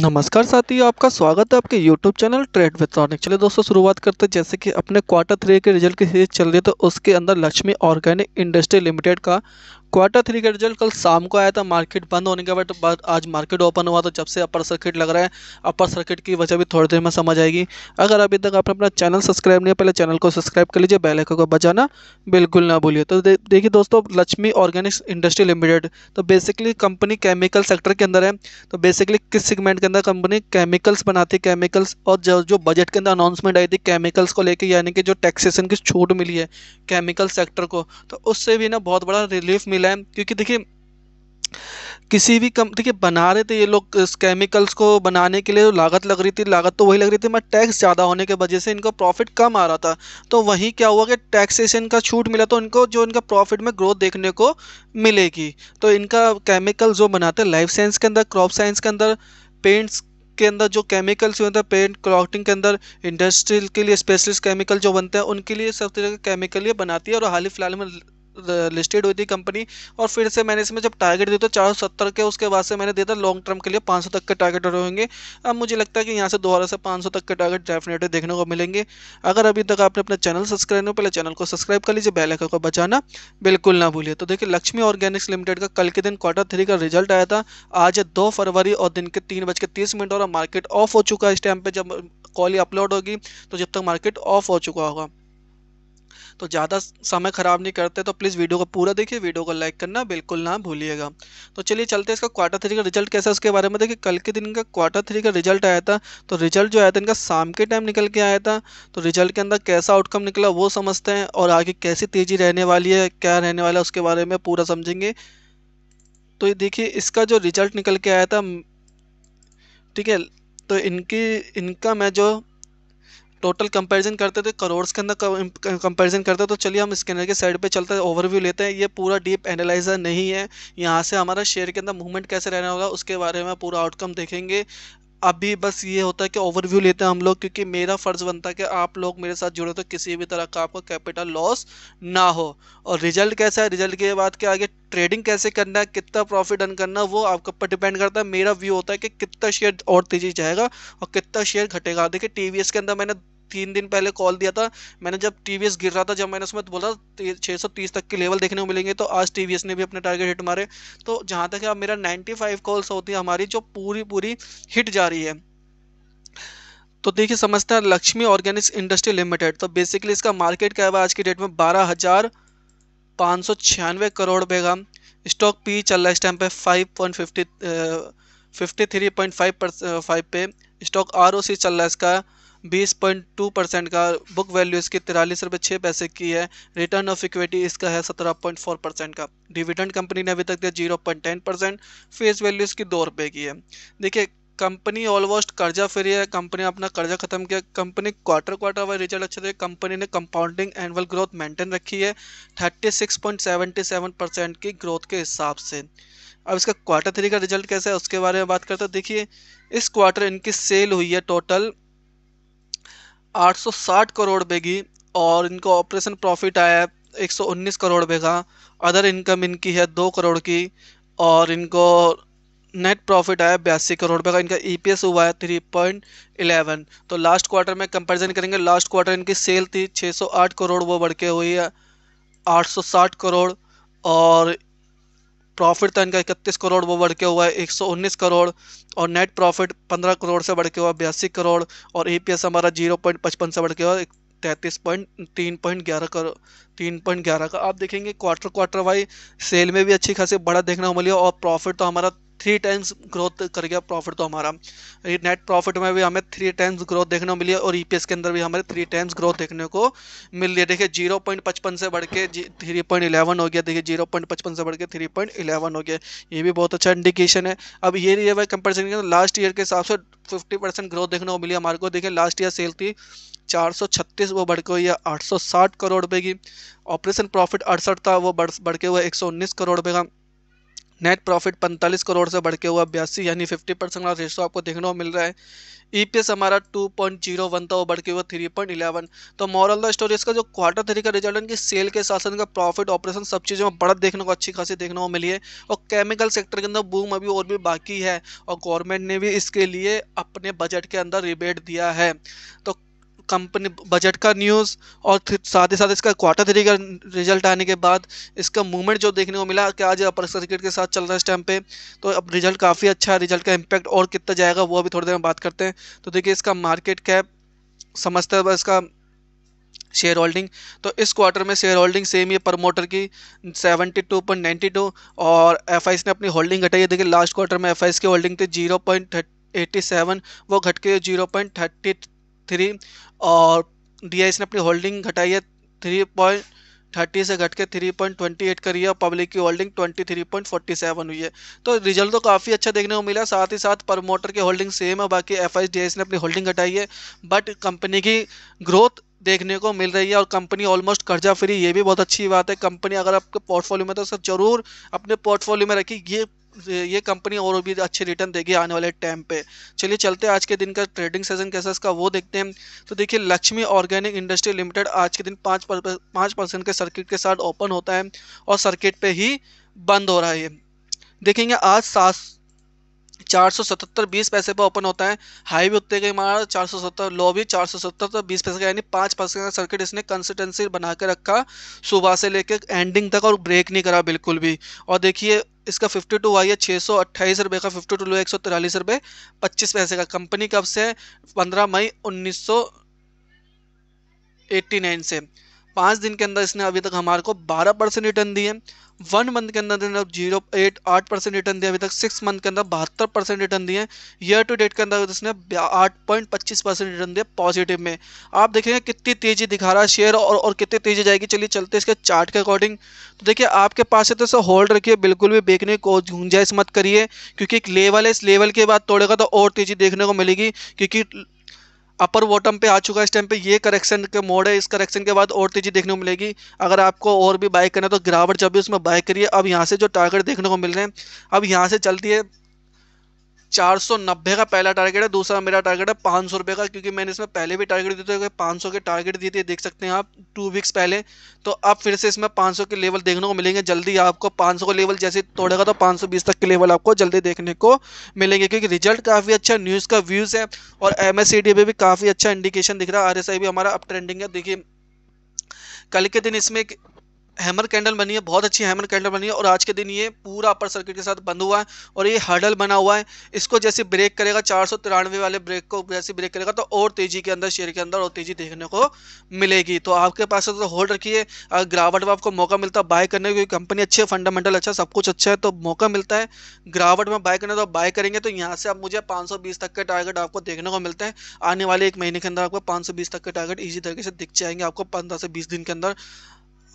नमस्कार साथी आपका स्वागत है आपके YouTube चैनल ट्रेड विथ्रॉनिक चलिए दोस्तों शुरुआत करते हैं जैसे कि अपने क्वार्टर थ्री के रिजल्ट की सीरीज चल रही है तो उसके अंदर लक्ष्मी ऑर्गेनिक इंडस्ट्री लिमिटेड का क्वार्टर थ्री का रिजल्ट कल शाम को आया था मार्केट बंद होने के बाद आज मार्केट ओपन हुआ तो जब से अपर सर्किट लग रहा है अपर सर्किट की वजह भी थोड़ी देर में समझ आएगी अगर अभी तक आपने अपना चैनल सब्सक्राइब नहीं है पहले चैनल को सब्सक्राइब कर लीजिए बेल आइकन को बजाना बिल्कुल ना भूलिए तो दे, देखिए दोस्तों लक्ष्मी ऑर्गेनिक्स इंडस्ट्री लिमिटेड तो बेसिकली कंपनी केमिकल सेक्टर के अंदर है तो बेसिकली किस सेगमेंट के अंदर कंपनी केमिकल्स बनाती है केमिकल्स और जो जो बजट के अंदर अनाउंसमेंट आई थी केमिकल्स को लेकर यानी कि जो टैक्सेशन की छूट मिली है केमिकल सेक्टर को तो उससे भी ना बहुत बड़ा रिलीफ मिला है क्योंकि देखिए किसी भी कम देखिए बना रहे थे ये लोग इस केमिकल्स को बनाने के लिए तो लागत लग रही थी लागत तो वही लग रही थी मैं टैक्स ज़्यादा होने के वजह से इनका प्रॉफिट कम आ रहा था तो वहीं क्या हुआ कि टैक्सेशन का छूट मिला तो इनको जो इनका प्रॉफिट में ग्रोथ देखने को मिलेगी तो इनका केमिकल जो बनाते हैं लाइफ साइंस के अंदर क्रॉप साइंस के अंदर पेंट्स के अंदर जो केमिकल्स होते हैं पेंट क्लॉटिंग के अंदर इंडस्ट्रियल के लिए स्पेशलिस्ट केमिकल जो बनते हैं उनके लिए सब तरह के केमिकल ये बनाती है और हाल ही फिलहाल में लिस्टेड हुई थी कंपनी और फिर से मैंने इसमें जब टारगेट दिया था तो चार के उसके बाद से मैंने दिया था लॉन्ग टर्म के लिए पाँच तक के टारगेट होंगे अब मुझे लगता है कि यहाँ से दोबारा से पाँच तक के टारगेट डेफिनेटली देखने को मिलेंगे अगर अभी तक आपने अपना चैनल सब्सक्राइब नहीं पहले चैनल को सब्सक्राइब कर लीजिए बेल आइकन को बचाना बिल्कुल ना भूलिए तो देखिए लक्ष्मी ऑर्गेनिक्स लिमिटेड का कल के दिन क्वार्टर थ्री का रिजल्ट आया था आज दो फरवरी और दिन के तीन बज के तीस मिनट और मार्केट ऑफ हो चुका है इस टाइम पे जब कॉल अपलोड होगी तो जब तक मार्केट ऑफ हो चुका होगा तो ज़्यादा समय ख़राब नहीं करते तो प्लीज़ वीडियो को पूरा देखिए वीडियो को लाइक करना बिल्कुल ना भूलिएगा तो चलिए चलते इसका क्वार्टर थ्री का रिजल्ट कैसा है उसके बारे में देखिए कल के दिन का क्वार्टर थ्री का रिजल्ट आया था तो रिजल्ट जो आया था इनका शाम के टाइम निकल के आया था तो रिजल्ट के अंदर कैसा आउटकम निकला वो समझते हैं और आगे कैसी तेज़ी रहने वाली है क्या रहने वाला है उसके बारे में पूरा समझेंगे तो ये देखिए इसका जो रिजल्ट निकल के आया था ठीक है तो इनकी इनका मैं जो टोटल कंपैरिजन करते थे करोड़ के अंदर कंपैरिजन करते तो चलिए हम स्कैनर के साइड पे चलते हैं ओवरव्यू लेते हैं ये पूरा डीप एनालाइजर नहीं है यहाँ से हमारा शेयर के अंदर मूवमेंट कैसे रहना होगा उसके बारे में पूरा आउटकम देखेंगे अभी बस ये होता है कि ओवरव्यू लेते हैं हम लोग क्योंकि मेरा फ़र्ज़ बनता है कि आप लोग मेरे साथ जुड़े तो किसी भी तरह का आपका कैपिटल लॉस ना हो और रिजल्ट कैसा है रिजल्ट के बाद के आगे ट्रेडिंग कैसे करना है कितना प्रॉफिट अर्न करना है वो आपके ऊपर डिपेंड करता है मेरा व्यू होता है कि कितना शेयर और तेज़ी जाएगा और कितना शेयर घटेगा देखिए टी के अंदर मैंने तीन दिन पहले कॉल दिया था मैंने जब टीवीएस गिर रहा था जब मैंने उसमें बोला छः सौ तीस तक के लेवल देखने को मिलेंगे तो आज टीवीएस ने भी अपने टारगेट हिट मारे तो जहाँ तक अब मेरा फाइव कॉल्स होती है हमारी जो पूरी पूरी हिट जा रही है तो देखिए समझते हैं लक्ष्मी ऑर्गेनिक्स इंडस्ट्री लिमिटेड तो बेसिकली इसका मार्केट क्या है आज की डेट में बारह हज़ार पाँच सौ छियानवे करोड़ रुपए का स्टॉक पी चल रहा है इस टाइम पे five point fifty fifty three point five पर फाइव पे स्टॉक आर ओ सी चल रहा है इसका 20.2 परसेंट का बुक वैल्यू इसकी तिरालीस रुपये छः पैसे की है रिटर्न ऑफ इक्विटी इसका है 17.4 परसेंट का डिविडेंड कंपनी ने अभी तक दिया 0.10 परसेंट फेस वैल्यू इसकी दो रुपये की है देखिए कंपनी ऑलमोस्ट कर्जा फ्री है कंपनी अपना कर्जा खत्म किया company quarter quarter wise result अच्छे थे कंपनी ने कंपाउंडिंग एनुअल ग्रोथ मेंटेन रखी है 36.77 परसेंट की ग्रोथ के हिसाब से अब इसका क्वार्टर थ्री का रिजल्ट कैसा है उसके बारे में बात करते हैं देखिए इस क्वार्टर इनकी सेल हुई है टोटल 860 करोड़ बेगी और इनको ऑपरेशन प्रॉफिट आया है 119 करोड़ बेगा अदर इनकम इनकी है दो करोड़ की और इनको नेट प्रॉफिट आया बयासी करोड़ रुपये का इनका ईपीएस e हुआ है थ्री पॉइंट इलेवन तो लास्ट क्वार्टर में कंपैरिजन करेंगे लास्ट क्वार्टर इनकी सेल थी 608 करोड़ वो बढ़ के हुई है 860 करोड़ और प्रॉफिट तो इनका इकतीस करोड़ वो बढ़ के हुआ है उन्नीस करोड़ और नेट प्रॉफिट 15 करोड़ से बढ़ के हुआ बयासी करोड़ और ई e हमारा 0.55 से बढ़ के हुआ तैंतीस पॉइंट तीन पॉइंट ग्यारह करोड़ तीन पॉइंट ग्यारह का आप देखेंगे क्वार्टर क्वार्टर वाई सेल में भी अच्छी खासी बड़ा देखने को मिली और प्रॉफिट तो हमारा थ्री टाइम्स ग्रोथ कर गया प्रॉफिट तो हमारा नेट प्रॉफिट में भी हमें थ्री टाइम्स ग्रोथ देखने को मिली है और ईपीएस e के अंदर भी हमारे थ्री टाइम्स ग्रोथ देखने को मिल रही है देखिए जीरो पॉइंट पचपन से बढ़ के थ्री पॉइंट इलेवन हो गया देखिए जीरो पॉइंट पचपन से बढ़ के थ्री पॉइंट इलेवन हो गया ये भी बहुत अच्छा इंडिकेशन है अब ये रही है कंपेरिजन के लास्ट ईयर के हिसाब से फिफ्टी परसेंट ग्रोथ देखने को मिली हमारे को देखिए लास्ट ईयर सेल थी छत्तीस वो बढ़ के हुई है साठ करोड़ रुपए की ऑपरेशन प्रॉफिट अड़सठ था वो बढ़ बढ़ के हुआ उन्नीस करोड़ रुपए का नेट प्रॉफिट 45 करोड़ से बढ़ के हुआ बयासी यानी 50 परसेंट का रेशो आपको देखने को मिल रहा है ईपीएस e हमारा 2.01 था वो बढ़ के हुआ थ्री इलेवन तो मॉरल द स्टोरी इसका जो क्वार्टर थ्री का रिजल्ट कि सेल के साथ साथ इनका प्रॉफिट ऑपरेशन सब चीज़ों में बढ़त देखने को अच्छी खासी देखने को मिली है और केमिकल सेक्टर के अंदर बूम अभी और भी बाकी है और गवर्नमेंट ने भी इसके लिए अपने बजट के अंदर रिबेट दिया है तो कंपनी बजट का न्यूज़ और साथ ही साथ इसका क्वार्टर थ्री का रिजल्ट आने के बाद इसका मूवमेंट जो देखने को मिला कि आज अपर सर्किट के साथ चल रहा है इस टाइम पे तो अब रिजल्ट काफ़ी अच्छा है रिजल्ट का इम्पैक्ट और कितना जाएगा वो अभी थोड़ी देर में बात करते हैं तो देखिए इसका मार्केट कैप समझते हैं इसका शेयर होल्डिंग तो इस क्वार्टर में शेयर होल्डिंग सेम ही प्रमोटर की 72.92 और एफ ने अपनी होल्डिंग घटाई है देखिए लास्ट क्वार्टर में एफ की होल्डिंग थी 0.87 वो घट के थर्टी थ्री और डी ने अपनी होल्डिंग घटाई है थ्री पॉइंट थर्टी से घट के थ्री पॉइंट ट्वेंटी एट करी है पब्लिक की holding twenty three point forty seven हुई है तो रिजल्ट तो काफ़ी अच्छा देखने को मिला साथ ही साथ प्रमोटर की होल्डिंग सेम है बाकी एफ ने अपनी होल्डिंग घटाई है बट कंपनी की ग्रोथ देखने को मिल रही है और कंपनी ऑलमोस्ट कर्जा फ्री ये भी बहुत अच्छी बात है कंपनी अगर आपके पोर्टफोलियो में तो सब जरूर अपने पोर्टफोलियो में रखी ये ये कंपनी और भी अच्छे रिटर्न देगी आने वाले टाइम पे चलिए चलते हैं आज के दिन का ट्रेडिंग सेशन कैसा इसका वो देखते हैं तो देखिए लक्ष्मी ऑर्गेनिक इंडस्ट्री लिमिटेड आज के दिन पाँच पाँच परसेंट के सर्किट के साथ ओपन होता है और सर्किट पे ही बंद हो रहा है ये देखेंगे आज सात चार सौ सतहत्तर बीस पैसे पर ओपन होता है हाई भी उतने का मारा चार सौ सत्तर लो भी चार सौ सत्तर तो बीस पैसे का यानी पाँच परसेंट का सर्किट इसने कंसिस्टेंसी बना के रखा सुबह से लेकर एंडिंग तक और ब्रेक नहीं करा बिल्कुल भी और देखिए इसका फिफ्टी टू वाई है छः सौ अट्ठाईस रुपये का फिफ्टी टू लो एक सौ तिरालीस रुपये पच्चीस पैसे का कंपनी कब से पंद्रह मई उन्नीस सौ एट्टी नाइन से पाँच दिन के अंदर इसने अभी तक हमारे को बारह परसेंट रिटर्न दिए वन मंथ के अंदर जीरो एट आठ परसेंट रिटर्न दिया अभी तक सिक्स मंथ के अंदर बहत्तर परसेंट रिटर्न दिए ईयर टू डेट के अंदर इसने आठ पॉइंट पच्चीस परसेंट रिटर्न दिया पॉजिटिव में आप देखेंगे कितनी तेजी दिखा रहा है शेयर और, और कितनी तेजी जाएगी चलिए चलते इसके चार्ट के अकॉर्डिंग तो देखिए आपके पास है तो इसे होल्ड रखिए बिल्कुल भी बेकने को गुंजाइश मत करिए क्योंकि एक लेवल है इस लेवल के बाद तोड़ेगा तो और तेजी देखने को मिलेगी क्योंकि अपर बॉटम पे आ चुका है इस टाइम पे ये करेक्शन के मोड है इस करेक्शन के बाद और तेजी देखने को मिलेगी अगर आपको और भी बाय करना है तो गिरावट जब भी उसमें बाय करिए अब यहाँ से जो टारगेट देखने को मिल रहे हैं अब यहाँ से चलती है चार सौ नब्बे का पहला टारगेट है दूसरा मेरा टारगेट है पाँच सौ रुपये का क्योंकि मैंने इसमें पहले भी टारगेट दिए थे पाँच सौ के टारगेट दिए थे देख सकते हैं आप टू वीक्स पहले तो अब फिर से इसमें पाँच सौ के लेवल देखने को मिलेंगे जल्दी आपको पाँच सौ का लेवल जैसे तोड़ेगा तो पाँच सौ बीस तक के लेवल आपको जल्दी देखने को मिलेंगे क्योंकि रिजल्ट काफ़ी अच्छा न्यूज़ का व्यूज़ है और एम एस में भी काफ़ी अच्छा इंडिकेशन दिख रहा है आर भी हमारा अप ट्रेंडिंग है देखिए कल के दिन इसमें हैमर कैंडल बनी है बहुत अच्छी हैमर कैंडल बनी है और आज के दिन ये पूरा अपर सर्किट के साथ बंद हुआ है और ये हर्डल बना हुआ है इसको जैसे ब्रेक करेगा चार वाले ब्रेक को जैसे ब्रेक करेगा तो और तेजी के अंदर शेयर के अंदर और तेजी देखने को मिलेगी तो आपके पास तो होल्ड रखिए अगर गिरावट में आपको मौका मिलता है बाय करने क्योंकि कंपनी अच्छी है फंडामेंटल अच्छा सब कुछ अच्छा है तो मौका मिलता है गिरावट में बाय करने तो बाय करेंगे तो यहाँ से आप मुझे पाँच तक के टारगेट आपको देखने को मिलते हैं आने वाले एक महीने के अंदर आपको पाँच तक के टारगेट ईजी तरीके से दिख जाएंगे आपको पंद्रह से बीस दिन के अंदर